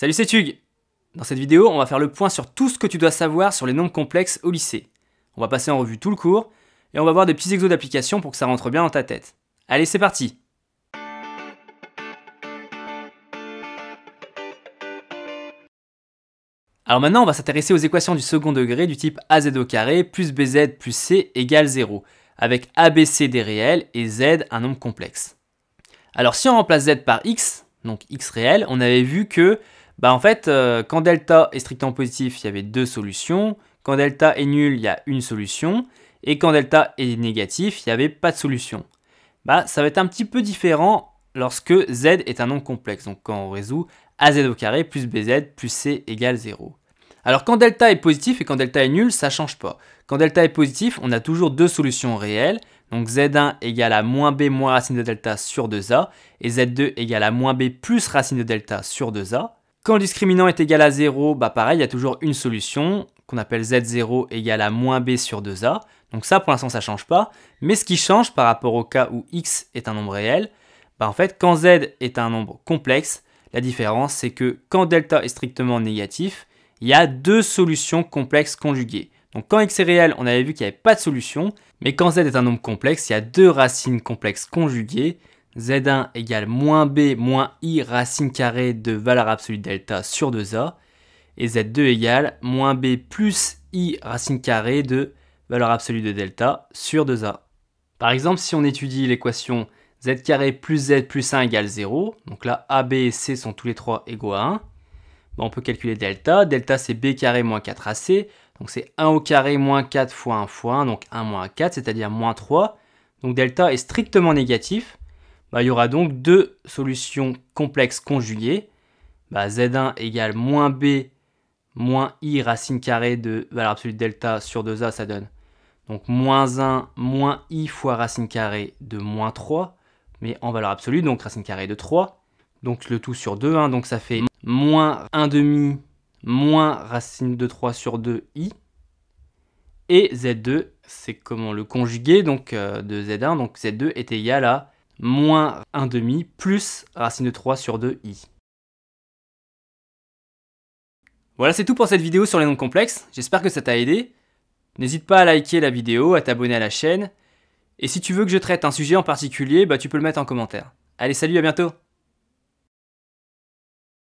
Salut, c'est Tug Dans cette vidéo, on va faire le point sur tout ce que tu dois savoir sur les nombres complexes au lycée. On va passer en revue tout le cours, et on va voir des petits exos d'application pour que ça rentre bien dans ta tête. Allez, c'est parti Alors maintenant, on va s'intéresser aux équations du second degré du type AZ carré plus BZ plus C égale 0, avec ABC des réels et Z un nombre complexe. Alors si on remplace Z par X, donc X réel, on avait vu que bah en fait, euh, quand delta est strictement positif, il y avait deux solutions. Quand delta est nul, il y a une solution. Et quand delta est négatif, il n'y avait pas de solution. Bah ça va être un petit peu différent lorsque z est un nombre complexe. Donc quand on résout az au carré plus bz plus c égale 0. Alors quand delta est positif et quand delta est nul, ça ne change pas. Quand delta est positif, on a toujours deux solutions réelles. Donc z1 égale à moins b moins racine de delta sur 2a et z2 égale à moins b plus racine de delta sur 2a. Quand le discriminant est égal à 0, bah pareil, il y a toujours une solution qu'on appelle z0 égale à moins b sur 2a. Donc ça, pour l'instant, ça change pas. Mais ce qui change par rapport au cas où x est un nombre réel, bah en fait, quand z est un nombre complexe, la différence, c'est que quand delta est strictement négatif, il y a deux solutions complexes conjuguées. Donc quand x est réel, on avait vu qu'il n'y avait pas de solution, mais quand z est un nombre complexe, il y a deux racines complexes conjuguées, Z1 égale moins B moins I racine carrée de valeur absolue delta sur 2A. Et Z2 égale moins B plus I racine carrée de valeur absolue de delta sur 2A. Par exemple, si on étudie l'équation z carré plus z plus 1 égale 0, donc là a, b et c sont tous les trois égaux à 1, ben, on peut calculer delta. Delta c'est b carré moins 4ac, donc c'est 1 au carré moins 4 fois 1 fois 1, donc 1 moins 4, c'est-à-dire moins 3. Donc delta est strictement négatif, bah, il y aura donc deux solutions complexes conjuguées. Bah, z1 égale moins B moins I racine carrée de valeur absolue de delta sur 2A, ça donne donc moins 1 moins I fois racine carrée de moins 3, mais en valeur absolue, donc racine carrée de 3. Donc le tout sur 2, hein, donc ça fait moins 1 demi moins racine de 3 sur 2i. Et z2, c'est comment le conjuguer donc euh, de z1, donc z2 est égal à moins demi plus racine de 3 sur 2i. Voilà, c'est tout pour cette vidéo sur les nombres complexes. J'espère que ça t'a aidé. N'hésite pas à liker la vidéo, à t'abonner à la chaîne. Et si tu veux que je traite un sujet en particulier, bah, tu peux le mettre en commentaire. Allez, salut, à bientôt